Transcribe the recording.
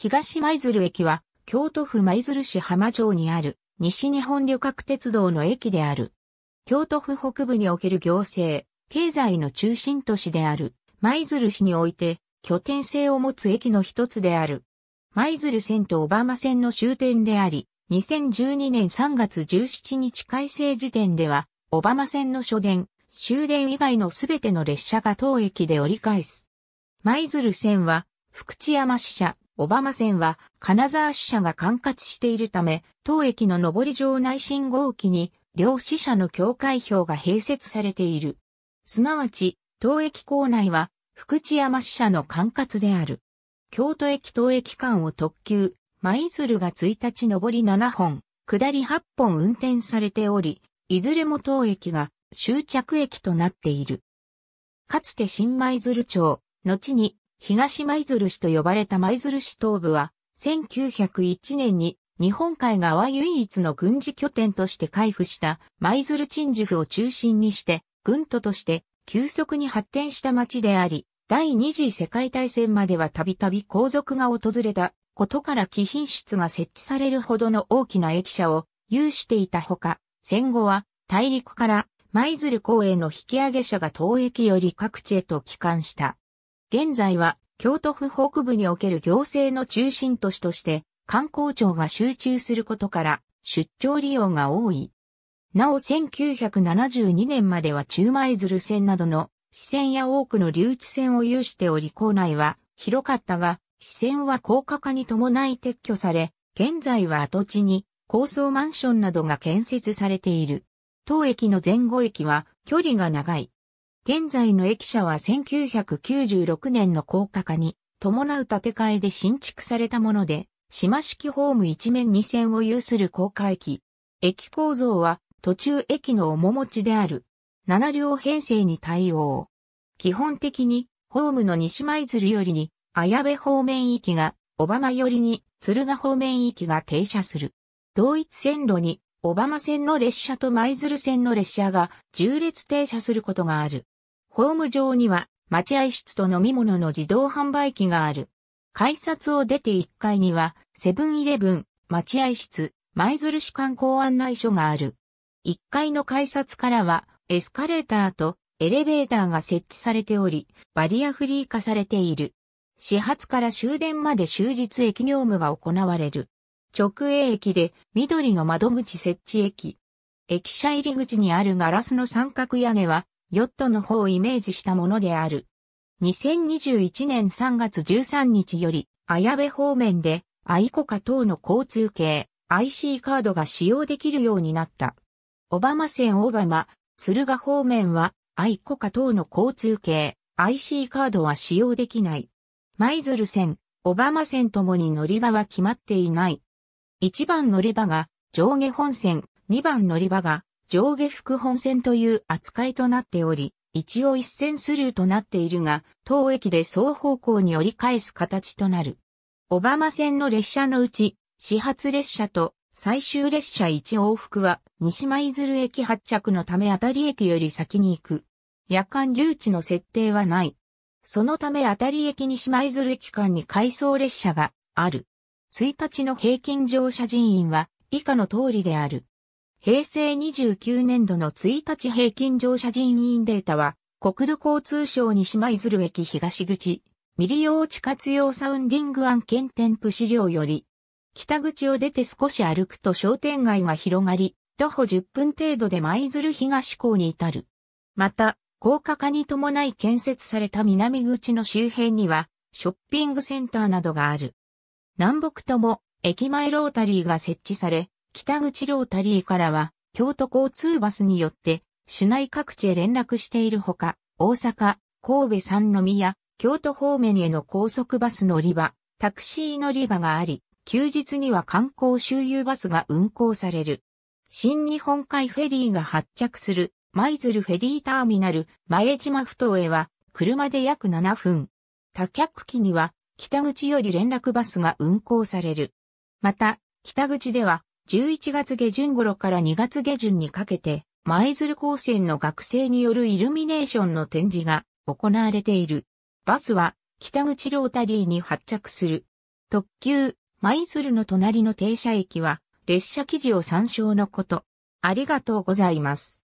東舞鶴駅は、京都府舞鶴市浜町にある、西日本旅客鉄道の駅である。京都府北部における行政、経済の中心都市である、舞鶴市において、拠点性を持つ駅の一つである。舞鶴線と小浜線の終点であり、2012年3月17日改正時点では、小浜線の初電、終電以外のすべての列車が当駅で折り返す。舞鶴線は、福知山支社、小浜線は金沢支社が管轄しているため、当駅の上り場内信号機に両支社の境界表が併設されている。すなわち、当駅構内は福知山支社の管轄である。京都駅当駅間を特急、舞鶴が1日上り7本、下り8本運転されており、いずれも当駅が終着駅となっている。かつて新舞鶴町、後に東舞鶴市と呼ばれた舞鶴市東部は、1901年に日本海側唯一の軍事拠点として開府した舞鶴鎮守府を中心にして、軍都として急速に発展した町であり、第二次世界大戦まではたびたび皇族が訪れたことから貴賓室が設置されるほどの大きな駅舎を有していたほか、戦後は大陸から舞鶴港への引き上げ者が当駅より各地へと帰還した。現在は京都府北部における行政の中心都市として観光庁が集中することから出張利用が多い。なお1972年までは中前鶴線などの支線や多くの留置線を有しており校内は広かったが、支線は高架化に伴い撤去され、現在は跡地に高層マンションなどが建設されている。当駅の前後駅は距離が長い。現在の駅舎は1996年の高架化に伴う建て替えで新築されたもので、島式ホーム一面二線を有する高架駅。駅構造は途中駅の面持ちである。7両編成に対応。基本的にホームの西舞鶴よりに綾部方面行きが、小浜寄りに鶴ヶ方面行きが停車する。同一線路に小浜線の列車と舞鶴線の列車が縦列停車することがある。ホーム上には待合室と飲み物の自動販売機がある。改札を出て1階には、セブンイレブン、待合室、舞鶴市観光案内所がある。1階の改札からは、エスカレーターとエレベーターが設置されており、バリアフリー化されている。始発から終電まで終日駅業務が行われる。直営駅で緑の窓口設置駅。駅舎入り口にあるガラスの三角屋根はヨットの方をイメージしたものである。2021年3月13日より、綾部方面で、アイコカ等の交通系 IC カードが使用できるようになった。オバマ線オバマ、鶴ヶ方面は、アイコカ等の交通系 IC カードは使用できない。舞鶴線、オバマ線ともに乗り場は決まっていない。1番乗り場が上下本線、2番乗り場が上下副本線という扱いとなっており、一応一線スルーとなっているが、当駅で双方向に折り返す形となる。オバマ線の列車のうち、始発列車と最終列車一往復は、西舞鶴駅発着のため当たり駅より先に行く。夜間留置の設定はない。そのため当たり駅西舞鶴駅間に回送列車がある。1日の平均乗車人員は以下の通りである。平成29年度の1日平均乗車人員データは、国土交通省西舞鶴駅東口、未利用地活用サウンディング案件添付資料より、北口を出て少し歩くと商店街が広がり、徒歩10分程度で舞鶴東港に至る。また、高架化に伴い建設された南口の周辺には、ショッピングセンターなどがある。南北とも、駅前ロータリーが設置され、北口ロータリーからは、京都交通バスによって、市内各地へ連絡しているほか、大阪、神戸三宮、京都方面への高速バス乗り場、タクシー乗り場があり、休日には観光周遊バスが運行される。新日本海フェリーが発着する、舞鶴フェリーターミナル、前島ふ頭へは、車で約7分。多客機には、北口より連絡バスが運行される。また、北口では、11月下旬頃から2月下旬にかけて、舞鶴高専の学生によるイルミネーションの展示が行われている。バスは北口ロータリーに発着する。特急、舞鶴の隣の停車駅は列車記事を参照のこと。ありがとうございます。